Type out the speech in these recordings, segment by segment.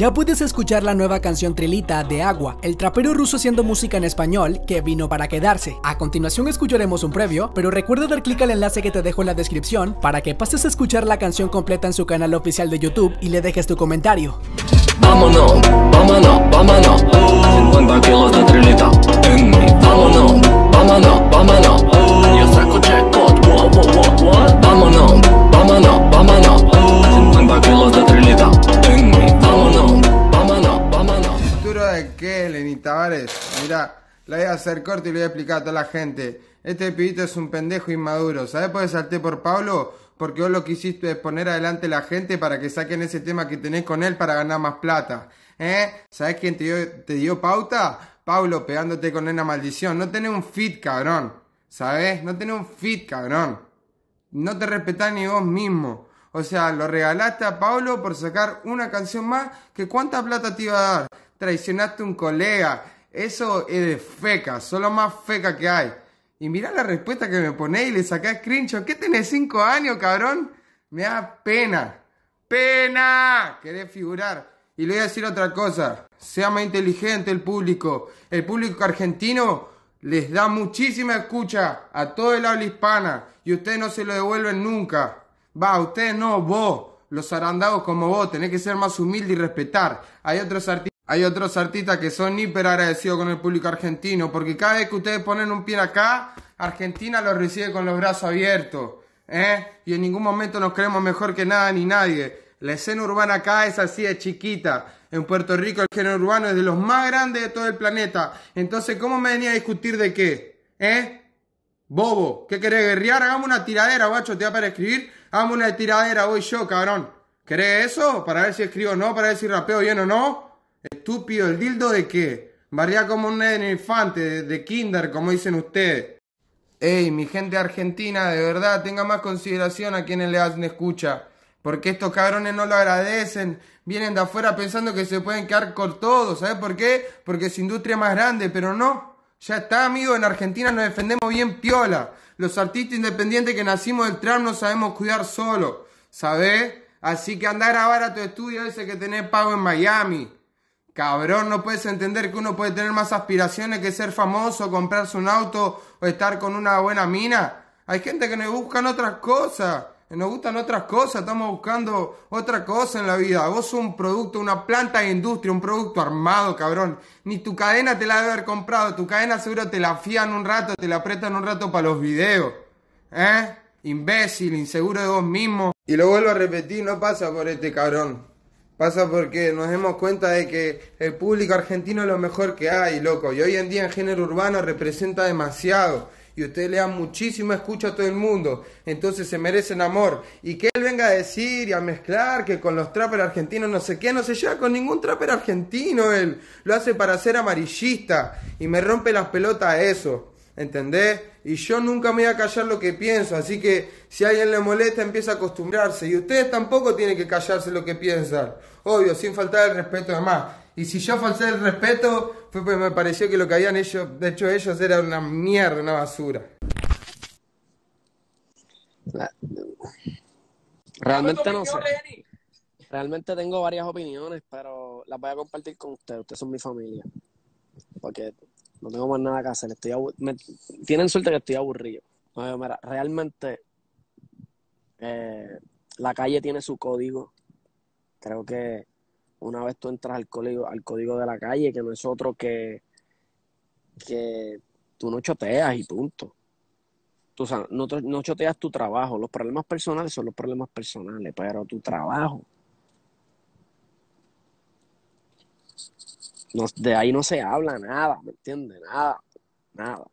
Ya puedes escuchar la nueva canción Trilita de Agua, el trapero ruso haciendo música en español que vino para quedarse. A continuación escucharemos un previo, pero recuerda dar clic al enlace que te dejo en la descripción para que pases a escuchar la canción completa en su canal oficial de YouTube y le dejes tu comentario. Vámonos, vámonos, vámonos. ¿Qué Tavares. Mira, la voy a hacer corto y le voy a explicar a toda la gente. Este pibito es un pendejo inmaduro. ¿Sabes por qué salté por Pablo? Porque vos lo que hiciste es poner adelante la gente para que saquen ese tema que tenés con él para ganar más plata. ¿Eh? ¿Sabes quién te dio, pauta? Pablo pegándote con una maldición. No tenés un fit, cabrón. ¿Sabes? No tenés un fit, cabrón. No te respetás ni vos mismo. O sea, lo regalaste a Pablo por sacar una canción más que cuánta plata te iba a dar traicionaste un colega. Eso es de feca, solo más feca que hay. Y mirá la respuesta que me ponéis y le sacás screenshot. ¿Qué tenés cinco años, cabrón? Me da pena. ¡Pena! Querés figurar. Y le voy a decir otra cosa. Sea más inteligente el público. El público argentino les da muchísima escucha a todo el habla hispana. Y ustedes no se lo devuelven nunca. Va, ustedes no, vos. Los arandados como vos. Tenés que ser más humilde y respetar. Hay otros artistas. Hay otros artistas que son hiper agradecidos con el público argentino, porque cada vez que ustedes ponen un pie acá, Argentina los recibe con los brazos abiertos. ¿eh? Y en ningún momento nos creemos mejor que nada ni nadie. La escena urbana acá es así de chiquita. En Puerto Rico el género urbano es de los más grandes de todo el planeta. Entonces, ¿cómo me venía a discutir de qué? ¿Eh? Bobo, ¿qué querés guerrear? Hagamos una tiradera, guacho, te da para escribir. Hagamos una tiradera, voy yo, cabrón. ¿Querés eso? Para ver si escribo o no, para ver si rapeo bien o no estúpido, el dildo de qué? Barría como un infante, de, kinder, como dicen ustedes. Ey, mi gente argentina, de verdad, tenga más consideración a quienes le hacen escucha. Porque estos cabrones no lo agradecen. Vienen de afuera pensando que se pueden quedar con todo. ¿Sabes por qué? Porque su industria es más grande, pero no. Ya está, amigo, en Argentina nos defendemos bien piola. Los artistas independientes que nacimos del tram no sabemos cuidar solo. ¿Sabes? Así que anda a grabar a tu estudio ese que tenés pago en Miami. Cabrón, no puedes entender que uno puede tener más aspiraciones que ser famoso, comprarse un auto o estar con una buena mina. Hay gente que nos buscan otras cosas, nos gustan otras cosas, estamos buscando otra cosa en la vida. Vos un producto, una planta de industria, un producto armado, cabrón. Ni tu cadena te la debe haber comprado, tu cadena seguro te la fían un rato, te la apretan un rato para los videos. ¿Eh? Imbécil, inseguro de vos mismo. Y lo vuelvo a repetir, no pasa por este cabrón. Pasa porque nos demos cuenta de que el público argentino es lo mejor que hay, loco. Y hoy en día en género urbano representa demasiado. Y ustedes le dan muchísimo escucha a todo el mundo. Entonces se merecen amor. Y que él venga a decir y a mezclar que con los trapper argentinos no sé qué, no se lleva con ningún trapper argentino él. Lo hace para ser amarillista. Y me rompe las pelotas eso. ¿Entendés? Y yo nunca me voy a callar lo que pienso, así que si a alguien le molesta empieza a acostumbrarse. Y ustedes tampoco tienen que callarse lo que piensan. Obvio, sin faltar el respeto además. Y si yo falté el respeto, fue porque me pareció que lo que habían hecho, de hecho ellos era una mierda, una basura. Realmente no sé. Realmente tengo varias opiniones, pero las voy a compartir con ustedes. Ustedes son mi familia. Porque no tengo más nada que hacer, estoy me, tienen suerte que estoy aburrido. realmente eh, la calle tiene su código. Creo que una vez tú entras al código, al código de la calle, que no es otro que, que tú no choteas y punto. Tú no choteas tu trabajo. Los problemas personales son los problemas personales, pero tu trabajo No, de ahí no se habla nada, ¿me entiendes? Nada, nada.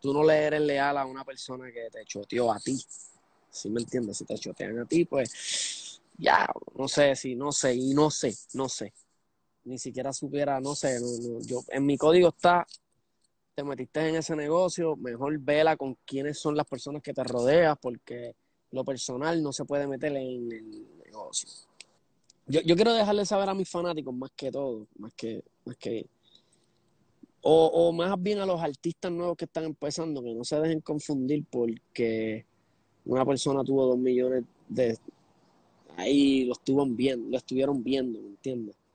Tú no le eres leal a una persona que te choteó a ti. ¿Sí me entiendes? Si te chotean a ti, pues ya, no sé, si no sé, y no sé, no sé. Ni siquiera supiera, no sé, yo, en mi código está, te metiste en ese negocio, mejor vela con quiénes son las personas que te rodeas, porque lo personal no se puede meter en el negocio. Yo, yo quiero dejarle saber a mis fanáticos más que todo, más que, más que o, o, más bien a los artistas nuevos que están empezando, que no se dejen confundir porque una persona tuvo dos millones de... Ahí lo, estuvieron viendo, lo estuvieron viendo, ¿me entiendes?